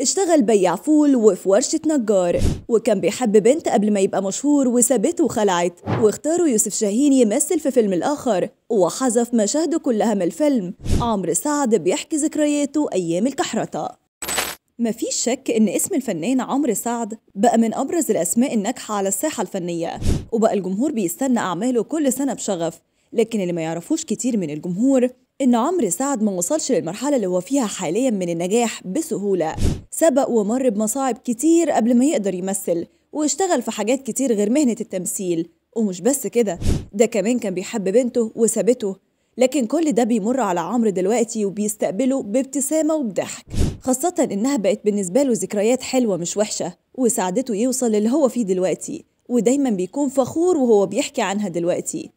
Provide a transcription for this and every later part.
اشتغل بيع فول وفي ورشة نجار وكان بيحب بنت قبل ما يبقى مشهور وسابته وخلعت واختاروا يوسف شاهين يمثل في فيلم الآخر وحذف مشاهده كلها من الفيلم عمرو سعد بيحكي ذكرياته أيام الكحرطة مفيش شك إن اسم الفنان عمرو سعد بقى من أبرز الأسماء الناجحة على الساحة الفنية وبقى الجمهور بيستنى أعماله كل سنة بشغف لكن اللي ما يعرفوش كتير من الجمهور إن عمرو سعد ما وصلش للمرحلة اللي هو فيها حاليا من النجاح بسهولة سبق ومر بمصاعب كتير قبل ما يقدر يمثل واشتغل في حاجات كتير غير مهنة التمثيل ومش بس كده ده كمان كان بيحب بنته وسابته لكن كل ده بيمر على عمرو دلوقتي وبيستقبله بابتسامة وبضحك خاصة إنها بقت بالنسبة له ذكريات حلوة مش وحشة وساعدته يوصل للي هو فيه دلوقتي ودايما بيكون فخور وهو بيحكي عنها دلوقتي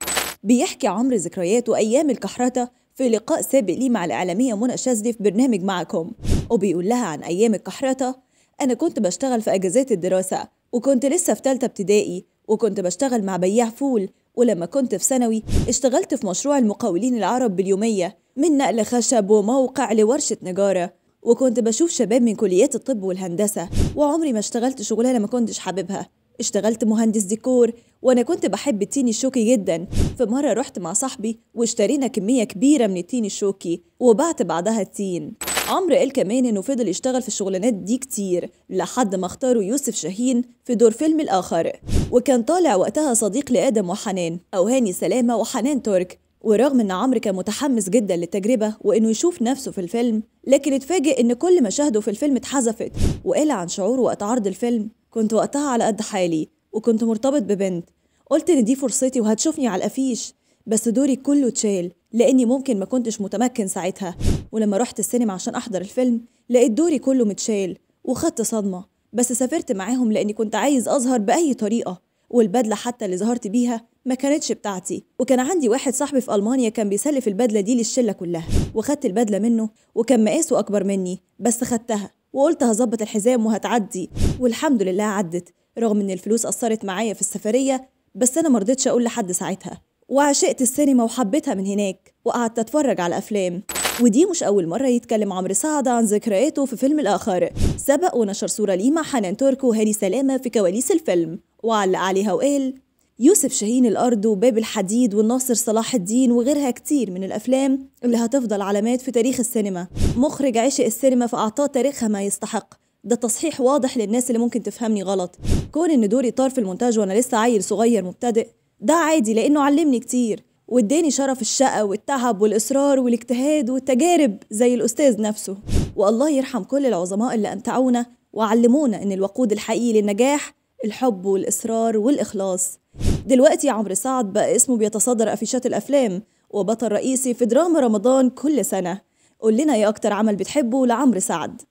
بيحكي عمرو ذكرياته أيام الكحرتة في لقاء سابق لي مع الإعلامية منى شاذلي في برنامج معكم وبيقول لها عن أيام الكحرطة أنا كنت بشتغل في أجازات الدراسة وكنت لسه في تالتة ابتدائي وكنت بشتغل مع بياع فول ولما كنت في ثانوي اشتغلت في مشروع المقاولين العرب باليومية من نقل خشب وموقع لورشة نجارة وكنت بشوف شباب من كليات الطب والهندسة وعمري ما اشتغلت شغلانة ما كنتش حاببها اشتغلت مهندس ديكور وانا كنت بحب التين الشوكي جدا فمره رحت مع صاحبي واشترينا كميه كبيره من التين الشوكي وبعت بعدها التين عمرو قال كمان انه فضل يشتغل في الشغلانات دي كتير لحد ما اختاروا يوسف شاهين في دور فيلم الاخر وكان طالع وقتها صديق لادم وحنان او هاني سلامه وحنان ترك ورغم ان عمرو كان متحمس جدا للتجربه وانه يشوف نفسه في الفيلم لكن اتفاجئ ان كل مشاهده في الفيلم اتحذفت وقال عن شعوره وقت عرض الفيلم كنت وقتها على قد حالي وكنت مرتبط ببنت قلت إن دي فرصتي وهتشوفني على الافيش بس دوري كله اتشال لأني ممكن ما كنتش متمكن ساعتها ولما رحت السينما عشان أحضر الفيلم لقيت دوري كله متشال وخدت صدمة بس سافرت معاهم لأني كنت عايز أظهر بأي طريقة والبدلة حتى اللي ظهرت بيها ما كانتش بتاعتي وكان عندي واحد صاحبي في ألمانيا كان بيسلف البدلة دي للشلة كلها وخدت البدلة منه وكان مقاسه أكبر مني بس خدتها وقلت هظبط الحزام وهتعدي والحمد لله عدت رغم ان الفلوس اثرت معايا في السفريه بس انا مرضتش اقول لحد ساعتها وعشقت السينما وحبيتها من هناك وقعدت اتفرج على افلام ودي مش أول مرة يتكلم عمرو سعد عن ذكرياته في فيلم الآخر سبق ونشر صورة ليه مع حنان ترك وهاني سلامة في كواليس الفيلم وعلق عليها وقال يوسف شاهين الأرض وباب الحديد والناصر صلاح الدين وغيرها كتير من الأفلام اللي هتفضل علامات في تاريخ السينما مخرج عشق السينما فأعطاه تاريخها ما يستحق ده تصحيح واضح للناس اللي ممكن تفهمني غلط كون ان دوري طار في المونتاج وانا لسه عيل صغير مبتدئ ده عادي لانه علمني كتير واداني شرف الشقة والتعب والإصرار والاجتهاد والتجارب زي الأستاذ نفسه والله يرحم كل العظماء اللي أمتعونا وعلمونا إن الوقود الحقيقي للنجاح الحب والإصرار والإخلاص دلوقتي عمرو سعد بقى اسمه بيتصدر أفيشات الأفلام وبطل رئيسي في دراما رمضان كل سنة قول لنا ايه أكتر عمل بتحبه لعمرو سعد